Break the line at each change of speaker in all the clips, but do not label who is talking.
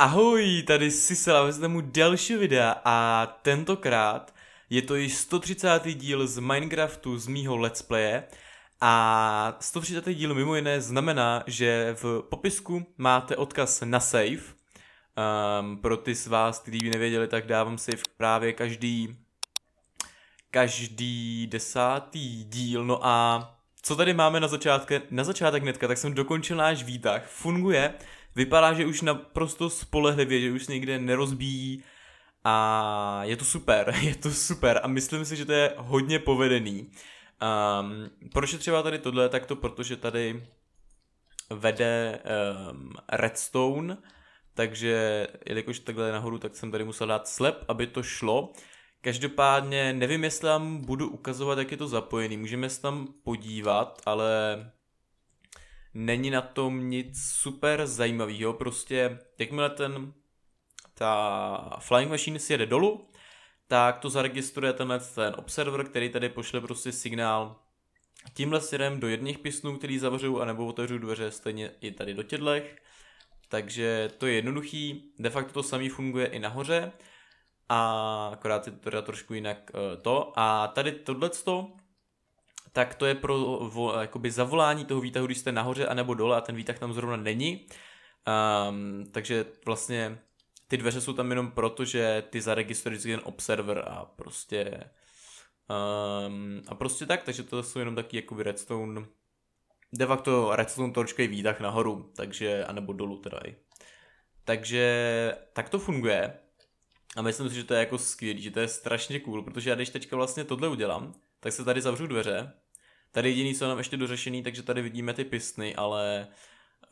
Ahoj, tady Sisela vezmu mu další videa a tentokrát je to již 130. díl z Minecraftu z mýho let's playe a 130. díl mimo jiné znamená, že v popisku máte odkaz na save. Um, pro ty z vás, kteří by nevěděli, tak dávám save právě každý každý desátý díl. No a co tady máme na začátku? Na začátek netka, tak jsem dokončil náš výtah. Funguje, vypadá, že už naprosto spolehlivě, že už někde nerozbíjí a je to super, je to super a myslím si, že to je hodně povedený. Um, proč je třeba tady tohle? Tak to protože tady vede um, Redstone, takže jelikož takhle nahoru, tak jsem tady musel dát slep, aby to šlo. Každopádně nevím, jestli vám budu ukazovat, jak je to zapojený. Můžeme se tam podívat, ale není na tom nic super zajímavého, prostě jakmile ten, ta Flying Machine si jede dolů, tak to zaregistruje tenhle ten observer, který tady pošle prostě signál tímhle sirem do jedných pisnů, který zavřu, anebo otevřu dveře stejně i tady do tědlech. Takže to je jednoduchý, de facto to samý funguje i nahoře, a akorát je to teda trošku jinak eh, to. A tady tohleto tak to je pro vo, jakoby zavolání toho výtahu, když jste nahoře anebo dole a ten výtah tam zrovna není. Um, takže vlastně ty dveře jsou tam jenom proto, že ty zaregistruješ ten observer a prostě um, a prostě tak, takže to jsou jenom taky jakoby redstone de facto redstone torčkej výtah nahoru, takže, anebo dolů teda i. Takže tak to funguje a myslím si, že to je jako skvělý, že to je strašně cool, protože já když teďka vlastně tohle udělám, tak se tady zavřu dveře Tady jediný, co je nám ještě dořešený, takže tady vidíme ty pisny, ale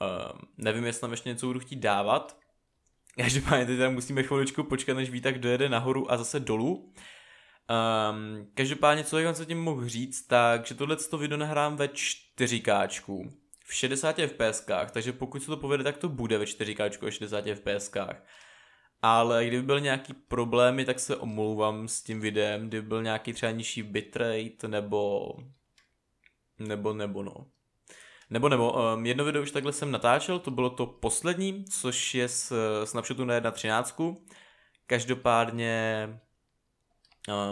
uh, nevím, jestli nám ještě něco budu chtít dávat. Každopádně teď tam musíme chviličku počkat, než tak dojede nahoru a zase dolů. Um, každopádně, co jsem se tím mohl říct, tak že tohle to video nahrám ve 4K, v 60 fps, takže pokud se to povede, tak to bude ve 4K a 60 fps. Ale kdyby byl nějaký problémy, tak se omlouvám s tím videem, kdyby byl nějaký třeba nižší bitrate nebo nebo, nebo, no. Nebo, nebo, um, jedno video už takhle jsem natáčel, to bylo to poslední, což je s eh, Snapchatu Snapshotu na 13. Každopádně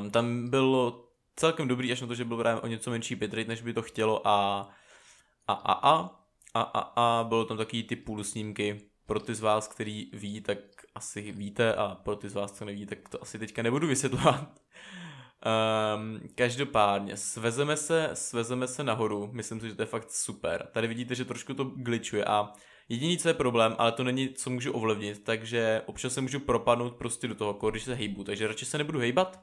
um, tam bylo celkem dobrý, až na to, že byl právě o něco menší bitrate, než by to chtělo a a a a a a, a bylo tam takový ty půl snímky. Pro ty z vás, který ví, tak asi víte a pro ty z vás, co neví, tak to asi teďka nebudu vysvětlovat. Um, každopádně, svezeme se, svezeme se nahoru, myslím si, že to je fakt super. Tady vidíte, že trošku to glitchuje a jediný, co je problém, ale to není, co můžu ovlivnit, takže občas se můžu propadnout prostě do toho, když se hejbu, takže radši se nebudu hejbat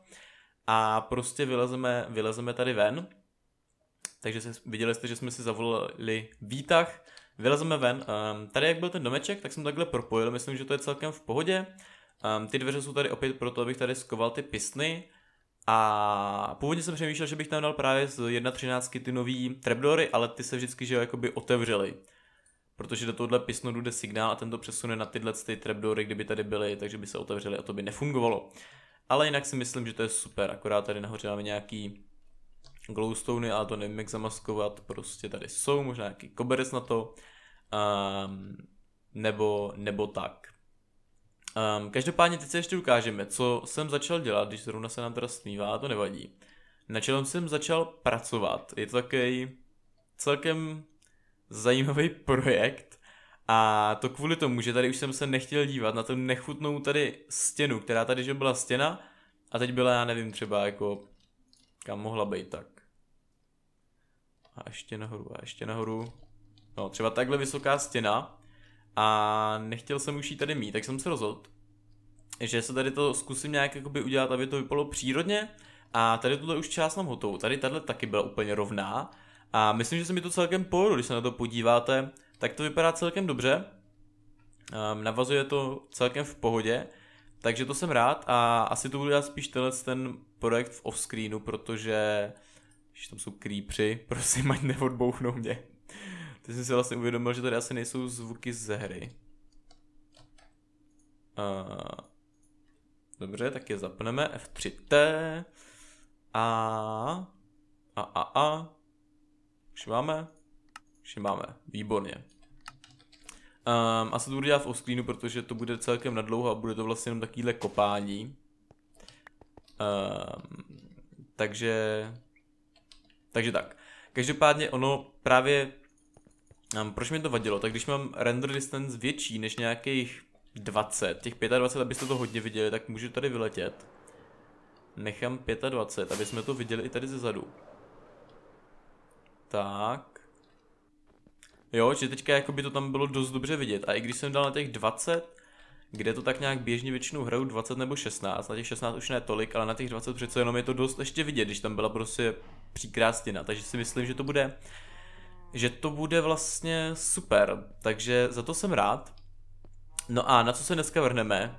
a prostě vylezeme, vylezeme tady ven. Takže se, viděli jste, že jsme si zavolali výtah, vylezeme ven. Um, tady jak byl ten domeček, tak jsem takhle propojil, myslím, že to je celkem v pohodě. Um, ty dveře jsou tady opět proto, abych tady skoval ty pisny. A původně jsem přemýšlel, že bych tam dal právě z 1.13 ty nový trapdory, ale ty se vždycky že jo, jakoby otevřely. Protože do tohohle pisnodu jde signál a ten to přesune na tyhle ty trapdory, kdyby tady byly, takže by se otevřely a to by nefungovalo. Ale jinak si myslím, že to je super, akorát tady nahoře máme nějaký glowstony, ale to nevím jak zamaskovat, prostě tady jsou, možná nějaký koberec na to, um, nebo, nebo tak. Um, každopádně teď se ještě ukážeme, co jsem začal dělat, když zrovna se nám teda snívá, to nevadí. Na čem jsem začal pracovat. Je to takový celkem zajímavý projekt a to kvůli tomu, že tady už jsem se nechtěl dívat na tu nechutnou tady stěnu, která tady že byla stěna a teď byla, já nevím, třeba jako kam mohla být tak. A ještě nahoru, a ještě nahoru. No, třeba takhle vysoká stěna a nechtěl jsem už ji tady mít, tak jsem se rozhodl, že se tady to zkusím nějak jakoby udělat, aby to vypadalo přírodně a tady tuto už část mám hotovou. Tady tahle taky byla úplně rovná a myslím, že se mi to celkem pojedu, když se na to podíváte, tak to vypadá celkem dobře. Um, navazuje to celkem v pohodě, takže to jsem rád a asi to budu dělat spíš tenhle ten projekt v offscreenu, protože když tam jsou creepři, prosím, ať neodbouchnou mě. Ty jsi si vlastně uvědomil, že tady asi nejsou zvuky ze hry. Uh, dobře, tak je zapneme. F3T. A... A, a, a. Už máme? Už máme. Výborně. Um, se to budu dělat v osklínu, protože to bude celkem nadlouho a bude to vlastně jenom takovýhle kopání. Um, takže... Takže tak. Každopádně ono právě Ehm, proč mi to vadilo? Tak když mám render distance větší než nějakých 20, těch 25, abyste to hodně viděli, tak můžu tady vyletět. Nechám 25, aby jsme to viděli i tady ze zadu. Tak. Jo, že teďka jako by to tam bylo dost dobře vidět. A i když jsem dal na těch 20, kde to tak nějak běžně většinou hraju 20 nebo 16, na těch 16 už ne tolik, ale na těch 20 přece jenom je to dost ještě vidět, když tam byla prostě příkrástina. Takže si myslím, že to bude že to bude vlastně super, takže za to jsem rád. No a na co se dneska vrhneme,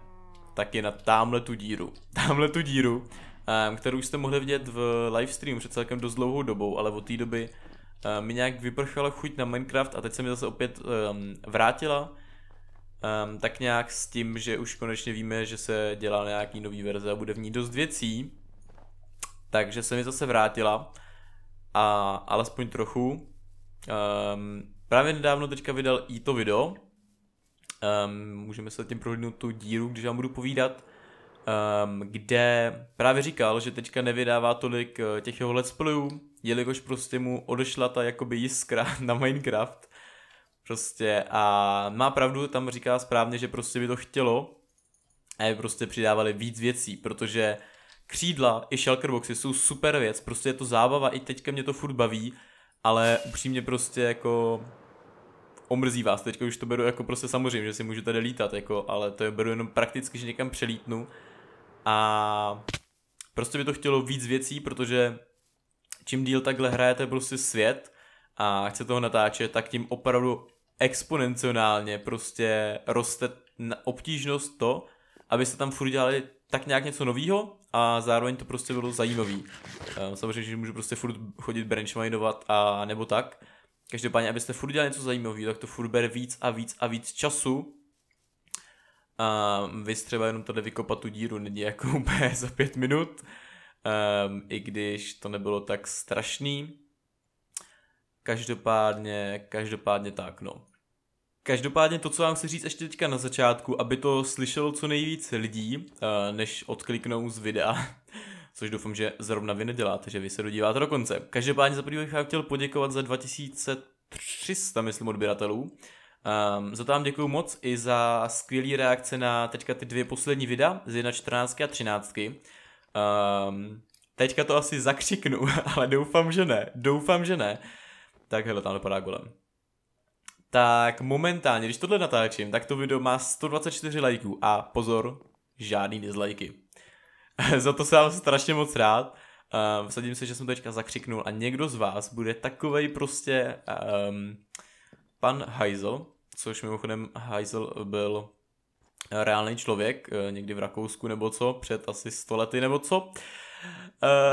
tak je na tamhle tu díru. Tamhle tu díru, ehm, kterou jste mohli vidět v livestreamu před celkem dost dlouhou dobou, ale od té doby ehm, mi nějak vyprchala chuť na Minecraft a teď se mi zase opět ehm, vrátila. Um, tak nějak s tím, že už konečně víme, že se dělá nějaký nový verze a bude v ní dost věcí. Takže se mi zase vrátila. A alespoň trochu. Um, právě nedávno teďka vydal i to video. Um, můžeme se tím prohlídnout tu díru, když vám budu povídat. Um, kde právě říkal, že teďka nevydává tolik eh, těch jeho let's playů, jelikož prostě mu odešla ta jakoby jiskra na Minecraft. Prostě a má pravdu, tam říká správně, že prostě by to chtělo, a prostě přidávali víc věcí, protože křídla i shulkerboxy jsou super věc, prostě je to zábava, i teďka mě to furt baví ale upřímně prostě jako omrzí vás. teď už to beru jako prostě samozřejmě, že si můžu tady lítat, jako, ale to je beru jenom prakticky, že někam přelítnu. A prostě by to chtělo víc věcí, protože čím díl takhle hrajete prostě svět a chce toho natáčet, tak tím opravdu exponenciálně prostě roste obtížnost to, abyste tam furt dělali tak nějak něco novýho, a zároveň to prostě bylo zajímavý. Ehm, samozřejmě, že můžu prostě furt chodit benchmindovat a nebo tak. Každopádně, abyste furt dělali něco zajímavého, tak to furt bere víc a víc a víc času. A ehm, vy třeba jenom tady vykopat tu díru není jako úplně za pět minut, um, i když to nebylo tak strašný. Každopádně, každopádně tak, no. Každopádně to, co vám chci říct ještě teďka na začátku, aby to slyšelo co nejvíc lidí, eh, než odkliknou z videa, což doufám, že zrovna vy neděláte, že vy se dodíváte do konce. Každopádně za první bych chtěl poděkovat za 2300, myslím, odběratelů. Um, za to vám děkuji moc i za skvělé reakce na teďka ty dvě poslední videa z 1.14 a 13. Um, ehm, teďka to asi zakřiknu, ale doufám, že ne. Doufám, že ne. Tak hele, tam dopadá golem tak momentálně, když tohle natáčím, tak to video má 124 lajků a pozor, žádný dislajky. Za to jsem strašně moc rád. Uh, vsadím se, že jsem teďka zakřiknul a někdo z vás bude takovej prostě um, pan Heisel, což mimochodem Heisel byl reálný člověk, e, někdy v Rakousku nebo co, před asi 100 lety nebo co.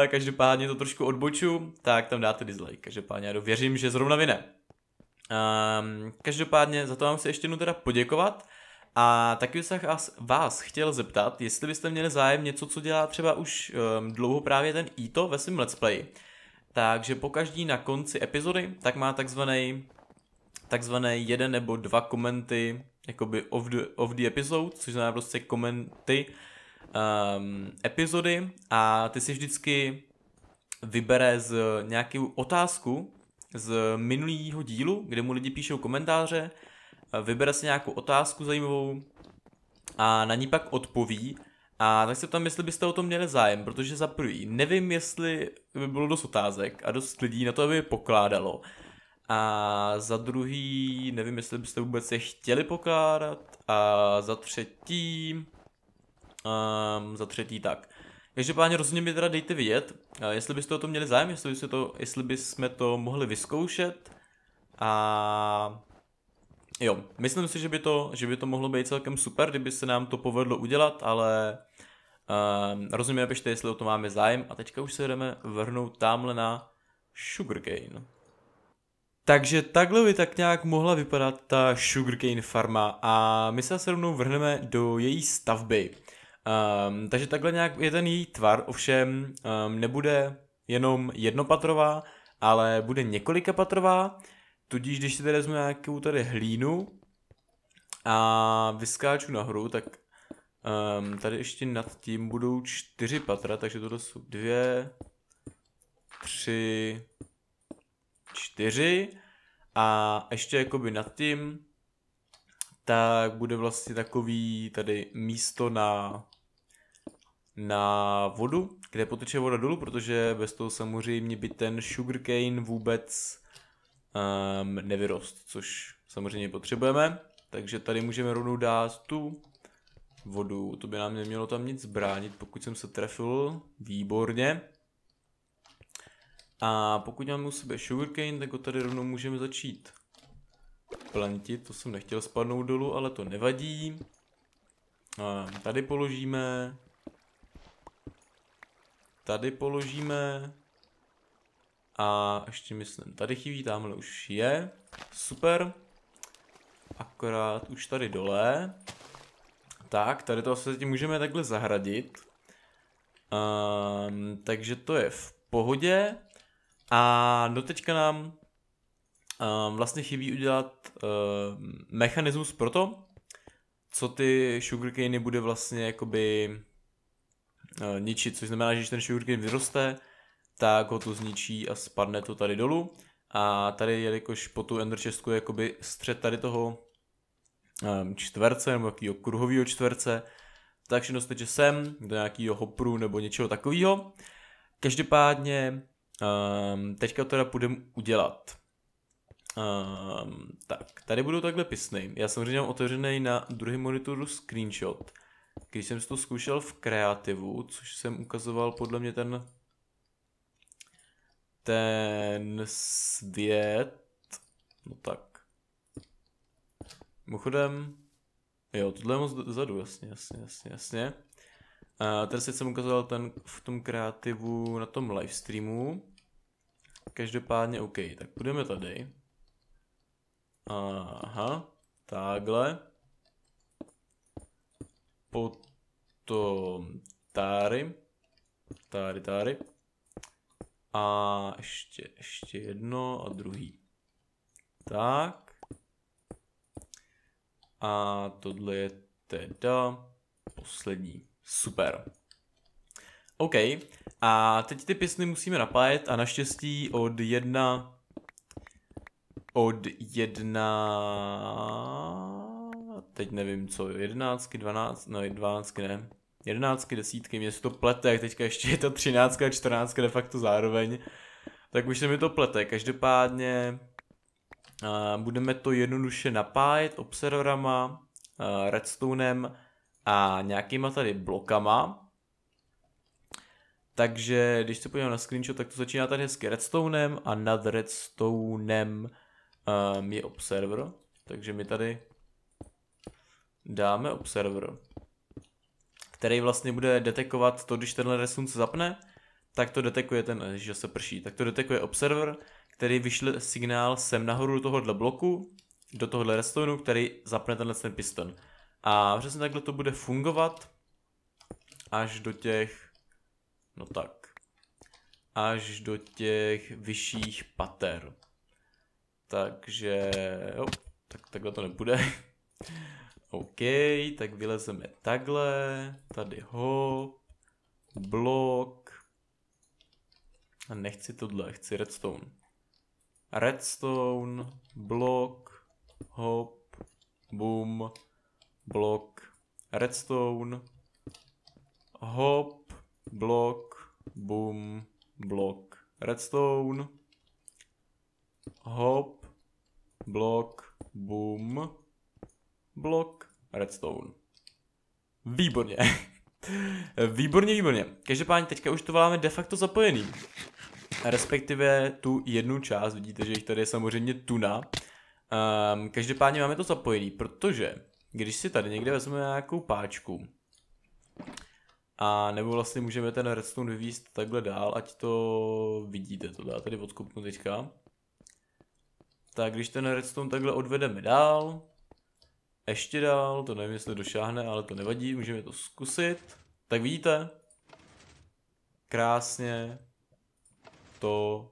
E, každopádně to trošku odboču, tak tam dáte dislike. Každopádně já věřím, že zrovna vy ne. Um, každopádně za to vám se ještě jednou teda poděkovat a taky bych se vás chtěl zeptat, jestli byste měli zájem něco, co dělá třeba už um, dlouho právě ten Ito ve svém let's play. Takže po každý na konci epizody tak má takzvaný takzvaný jeden nebo dva komenty jakoby of the, of the episode, což znamená prostě komenty um, epizody a ty si vždycky vybere z nějakou otázku, z minulého dílu, kde mu lidi píšou komentáře, vybere si nějakou otázku zajímavou a na ní pak odpoví. A tak se tam, jestli byste o tom měli zájem, protože za prvý nevím, jestli by bylo dost otázek a dost lidí na to, aby je pokládalo. A za druhý, nevím, jestli byste vůbec je chtěli pokládat. A za třetí, um, za třetí tak. Každopádně rozhodně mi teda dejte vědět, jestli byste o tom měli zájem, jestli, byste to, jestli bychom to mohli vyzkoušet. A jo, myslím si, že by, to, že by to mohlo být celkem super, kdyby se nám to povedlo udělat, ale um, rozhodně napište, jestli o to máme zájem. A teďka už se jdeme vrhnout tamhle na Sugarcane. Takže takhle by tak nějak mohla vypadat ta Sugarcane farma a my se rovnou vrhneme do její stavby. Um, takže takhle nějak je ten její tvar, ovšem um, nebude jenom jednopatrová, ale bude několika patrová, tudíž když si tady vezmu nějakou tady hlínu a vyskáču nahoru, tak um, tady ještě nad tím budou čtyři patra, takže toto jsou dvě, tři, čtyři a ještě jakoby nad tím tak bude vlastně takový tady místo na na vodu, kde poteče voda dolů, protože bez toho samozřejmě by ten sugarcane vůbec um, nevyrost, což samozřejmě potřebujeme. Takže tady můžeme rovnou dát tu vodu, to by nám nemělo tam nic bránit, pokud jsem se trefil, výborně. A pokud máme u sebe sugarcane, tak ho tady rovnou můžeme začít plantit, to jsem nechtěl spadnout dolů, ale to nevadí. A ehm, tady položíme tady položíme. A ještě myslím, tady chybí, tamhle už je. Super. Akorát už tady dole. Tak, tady to asi můžeme takhle zahradit. Um, takže to je v pohodě. A no teďka nám um, vlastně chybí udělat um, mechanismus pro to, co ty sugarcane bude vlastně jakoby Eh, ničit, což znamená, že když ten Shuriken vyroste, tak ho to zničí a spadne to tady dolů. A tady, jelikož po tu Ender Chestku je jakoby střed tady toho eh, čtverce nebo jakýho kruhového čtverce, takže dostanete sem do nějakého hopru nebo něčeho takového. Každopádně um, teďka teda půjdeme udělat. Um, tak, tady budu takhle pisný. Já samozřejmě mám otevřený na druhý monitoru screenshot, když jsem to zkoušel v kreativu, což jsem ukazoval podle mě ten ten svět, no tak. Mimochodem, jo, tohle je moc dozadu, jasně, jasně, jasně, jasně. A ten svět jsem ukazoval ten v tom kreativu na tom livestreamu. Každopádně OK, tak půjdeme tady. Aha, takhle potom táry, táry, táry a ještě, ještě jedno a druhý. Tak. A tohle je teda poslední. Super. OK. A teď ty pěsny musíme napájet a naštěstí od jedna... Od jedna teď nevím co, jedenáctky, dvanáct, no dvanáctky ne, jedenáctky, desítky, mě se to plete, jak teďka ještě je to třináctka čtrnáctka de facto zároveň, tak už se mi to plete, každopádně a, budeme to jednoduše napájet observerama, a redstonem a nějakýma tady blokama, takže když se podívám na screenshot, tak to začíná tady hezky redstonem a nad redstonem um, je observer. Takže my tady dáme observer, který vlastně bude detekovat to, když tenhle resun se zapne, tak to detekuje ten, eh, že se prší, tak to detekuje observer, který vyšle signál sem nahoru do tohohle bloku, do tohohle restonu, který zapne tenhle ten piston. A přesně takhle to bude fungovat až do těch, no tak, až do těch vyšších pater. Takže, jo, tak takhle to nebude. OK, tak vylezeme takhle, tady ho, blok. A nechci tohle, chci redstone. Redstone, blok, hop, boom, blok, redstone, hop, blok, boom, blok, redstone, hop, blok, boom, blok redstone. Výborně. výborně, výborně. Každopádně teďka už to máme de facto zapojený. Respektive tu jednu část, vidíte, že jich tady je samozřejmě tuna. Um, každopádně máme to zapojený, protože když si tady někde vezmeme nějakou páčku, a nebo vlastně můžeme ten redstone vyvíst takhle dál, ať to vidíte, to dá tady odkupnu teďka. Tak když ten redstone takhle odvedeme dál, ještě dál, to nevím, jestli došáhne, ale to nevadí, můžeme to zkusit. Tak vidíte, krásně to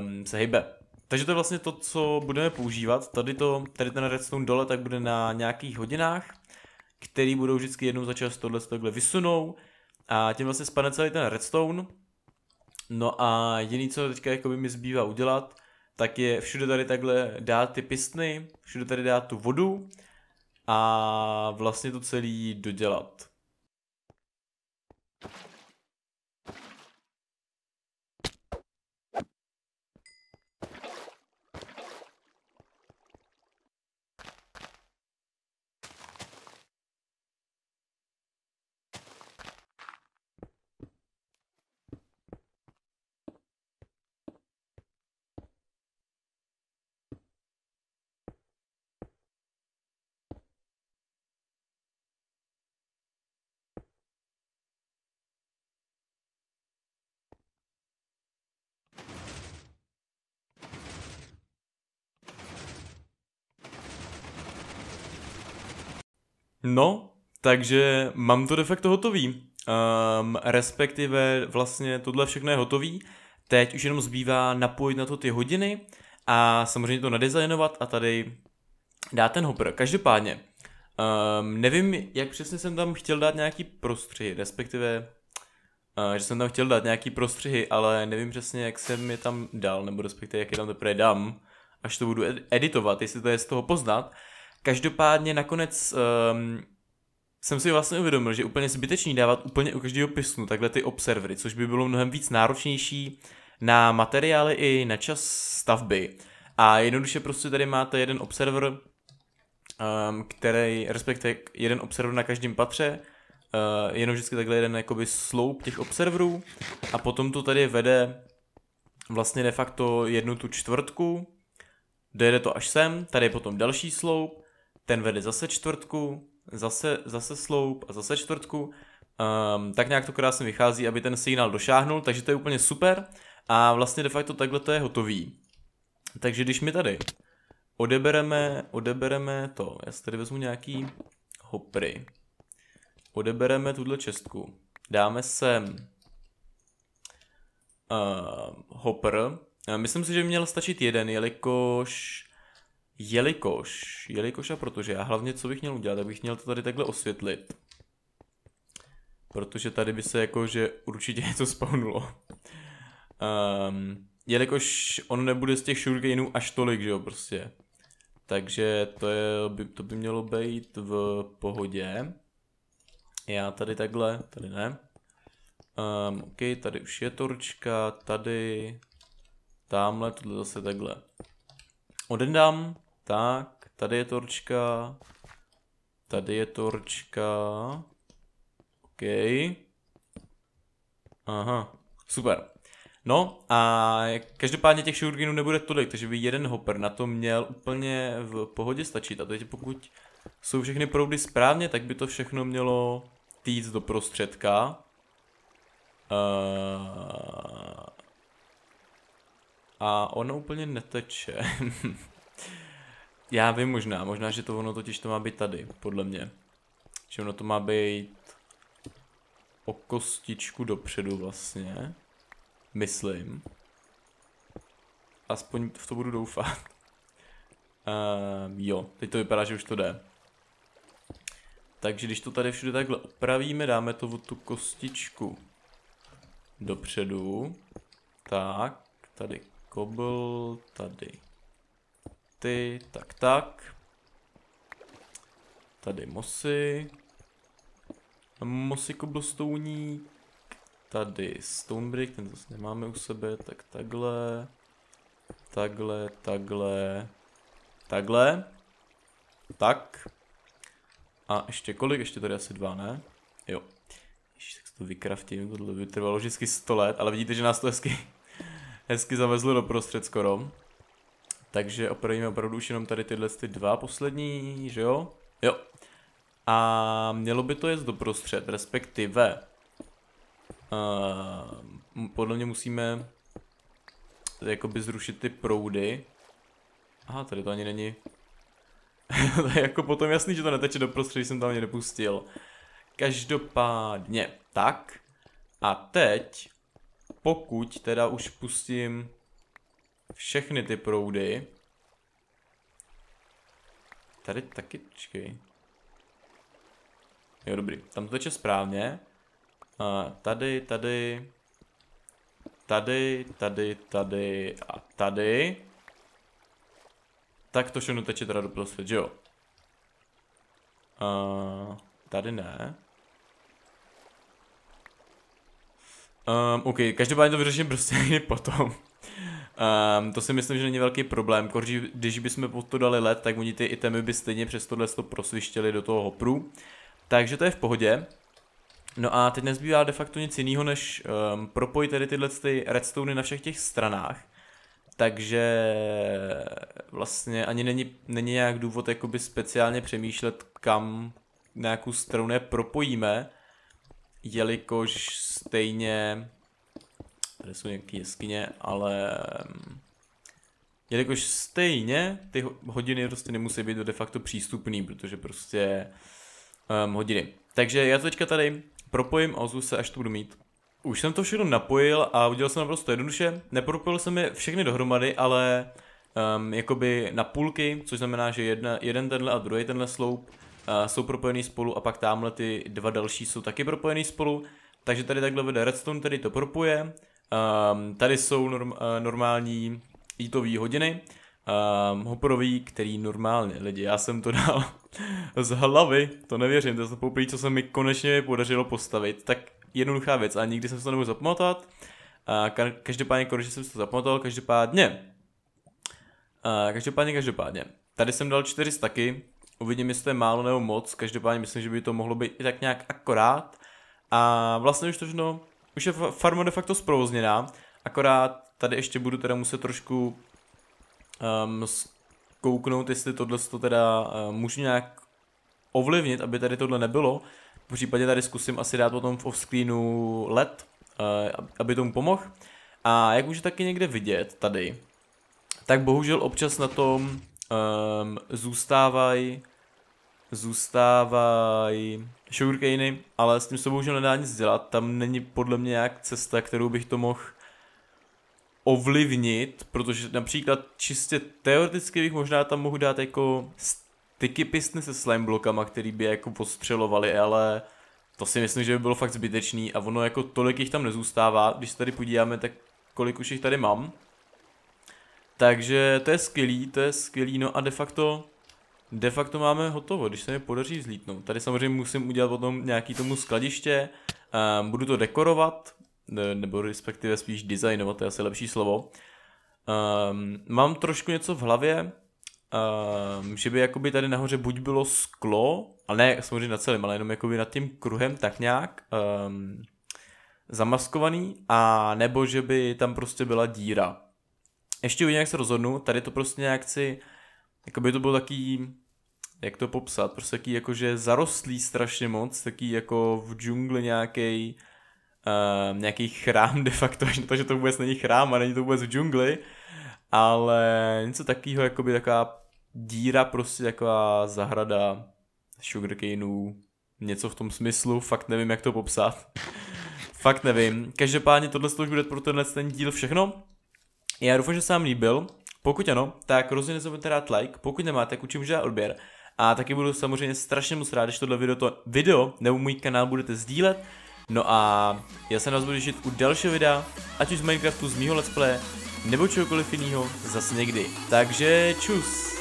um, se hýbe. Takže to je vlastně to, co budeme používat. Tady, to, tady ten redstone dole tak bude na nějakých hodinách, který budou vždycky jednou za čas tohle takhle vysunou a tím vlastně spadne celý ten redstone. No a jediný, co teďka jako by mi zbývá udělat, tak je všude tady takhle dát ty pistny, všude tady dát tu vodu a vlastně to celý dodělat. No, takže mám to de facto hotový. Um, respektive vlastně tohle všechno je hotový. Teď už jenom zbývá napojit na to ty hodiny a samozřejmě to nadizajnovat a tady dát ten hopper. Každopádně, um, nevím, jak přesně jsem tam chtěl dát nějaký prostřihy, respektive eh, že jsem tam chtěl dát nějaký prostřihy, ale nevím přesně, jak jsem je tam dal, nebo respektive, jak je tam teprve dám, až to budu editovat, jestli to je z toho poznat. Každopádně nakonec um, jsem si vlastně uvědomil, že úplně zbytečný dávat úplně u každého pisnu takhle ty observery, což by bylo mnohem víc náročnější na materiály i na čas stavby. A jednoduše prostě tady máte jeden observer, um, který, respektive jeden observer na každém patře, uh, jenom vždycky takhle jeden jakoby sloup těch observerů a potom to tady vede vlastně de facto jednu tu čtvrtku, dojede to až sem, tady je potom další sloup, ten vede zase čtvrtku, zase, zase sloup a zase čtvrtku. Um, tak nějak to krásně vychází, aby ten signál došáhnul, takže to je úplně super. A vlastně de facto takhle to je hotový. Takže když my tady odebereme, odebereme to, já si tady vezmu nějaký hopry, odebereme tuhle čestku, dáme sem uh, hopr. Myslím si, že by měl stačit jeden, jelikož Jelikož, jelikož a protože já hlavně co bych měl udělat, abych měl to tady takhle osvětlit. Protože tady by se jako, že určitě něco spawnulo. Um, jelikož on nebude z těch shurikenů až tolik, že jo, prostě. Takže to, je, by, to by mělo být v pohodě. Já tady takhle, tady ne. Um, ok, tady už je torčka, tady, tamhle, tohle zase takhle. Odendám tak, tady je torčka. Tady je torčka. OK. Aha, super. No a každopádně těch šurginů nebude tolik, takže by jeden hopper na to měl úplně v pohodě stačit. A teď pokud jsou všechny proudy správně, tak by to všechno mělo týc do prostředka. Uh... A ono úplně neteče. Já vím možná, možná, že to ono totiž to má být tady, podle mě. Že ono to má být o kostičku dopředu vlastně. Myslím. Aspoň v to budu doufat. Uh, jo, teď to vypadá, že už to jde. Takže když to tady všude takhle opravíme, dáme to tu kostičku dopředu. Tak, tady kobl, tady ty, tak, tak. Tady mosy. Mosy koblostouník. Tady stonebrick, ten zase nemáme u sebe, tak takhle. Takhle, takhle. Takhle. Tak. A ještě kolik? Ještě tady asi dva, ne? Jo. Ještě tak to vykraftím, tohle trvalo vždycky 100 let, ale vidíte, že nás to hezky, hezky zavezlo doprostřed skoro. Takže opravíme opravdu už jenom tady tyhle ty dva poslední, že jo? Jo. A mělo by to jít doprostřed, respektive. Uh, podle mě musíme jakoby zrušit ty proudy. Aha, tady to ani není. to je jako potom jasný, že to neteče doprostřed, jsem tam ani nepustil. Každopádně, tak. A teď, pokud teda už pustím všechny ty proudy. Tady taky, čekej. Jo, dobrý. Tam to teče správně. A tady, tady, tady, tady, tady a tady. Tak to všechno teče teda do prostřed, že jo? Uh, tady ne. Um, OK, každopádně to vyřeším prostě potom. Um, to si myslím, že není velký problém. Korži, když bychom pod to dali led, tak oni ty itemy by stejně přes tohle to prosvištěli do toho hopru. Takže to je v pohodě. No a teď nezbývá de facto nic jiného, než um, propojit tady tyhle ty redstony na všech těch stranách. Takže vlastně ani není, není nějak důvod jakoby speciálně přemýšlet, kam nějakou stranu propojíme, jelikož stejně Tady jsou nějaké jeskyně, ale... Mm, jelikož stejně ty hodiny prostě nemusí být de facto přístupný, protože prostě um, hodiny. Takže já to teďka tady propojím a ozvu se, až to budu mít. Už jsem to všechno napojil a udělal jsem naprosto jednoduše. Nepropojil jsem je všechny dohromady, ale um, jakoby na půlky, což znamená, že jedna, jeden tenhle a druhý tenhle sloup uh, jsou propojený spolu a pak tamhle ty dva další jsou taky propojený spolu. Takže tady takhle vede redstone, tady to propuje. Um, tady jsou norm, uh, normální jítový hodiny, um, ehm, hoprový, který normálně, lidi, já jsem to dal z hlavy, to nevěřím, to je to poprvé, co se mi konečně podařilo postavit, tak jednoduchá věc a nikdy jsem se to nemohl zapamatovat. Uh, ka- každopádně konečně jako jsem se to zapamatoval, každopádně, Uh, každopádně, každopádně, tady jsem dal čtyři staky, uvidím, jestli to je málo nebo moc, každopádně myslím, že by to mohlo být i tak nějak akorát, a vlastně už to všechno, už je farma de facto zprovozněná, akorát tady ještě budu teda muset trošku um, ehm, kouknout, jestli tohle to teda uh, můžu nějak ovlivnit, aby tady tohle nebylo. V případě tady zkusím asi dát potom v offscreenu LED, uh, aby tomu pomohl. A jak můžete taky někde vidět tady, tak bohužel občas na tom um, ehm, zůstávají zůstávají sugarcany, ale s tím se bohužel nedá nic dělat. Tam není podle mě nějak cesta, kterou bych to mohl ovlivnit, protože například čistě teoreticky bych možná tam mohl dát jako sticky pistny se slime blokama, který by jako postřelovali, ale to si myslím, že by bylo fakt zbytečný a ono jako tolik jich tam nezůstává, když se tady podíváme, tak kolik už jich tady mám. Takže to je skvělý, to je skvělý, no a de facto de facto máme hotovo, když se mi podaří vzlítnout. Tady samozřejmě musím udělat potom nějaký tomu skladiště, um, budu to dekorovat, nebo respektive spíš designovat, to je asi lepší slovo. Um, mám trošku něco v hlavě, um, že by jakoby tady nahoře buď bylo sklo, a ne samozřejmě na celém, ale jenom jakoby nad tím kruhem tak nějak um, zamaskovaný, a nebo že by tam prostě byla díra. Ještě uvidím, jak se rozhodnu, tady to prostě nějak si jako by to bylo taký, jak to popsat, prostě taký jakože zarostlý strašně moc, taký jako v džungli nějaký uh, eh, nějaký chrám de facto, takže to vůbec není chrám a není to vůbec v džungli, ale něco takového, jakoby taková díra, prostě taková zahrada sugarcaneů, něco v tom smyslu, fakt nevím, jak to popsat. fakt nevím. Každopádně tohle už bude pro tenhle ten díl všechno. Já doufám, že se vám líbil. Pokud ano, tak rozhodně nezapomeňte dát like, pokud nemáte, tak určitě můžete odběr. A taky budu samozřejmě strašně moc rád, když tohle video, to video nebo můj kanál budete sdílet. No a já se nás budu u dalšího videa, ať už z Minecraftu, z mýho let's play, nebo čehokoliv jiného zase někdy. Takže čus!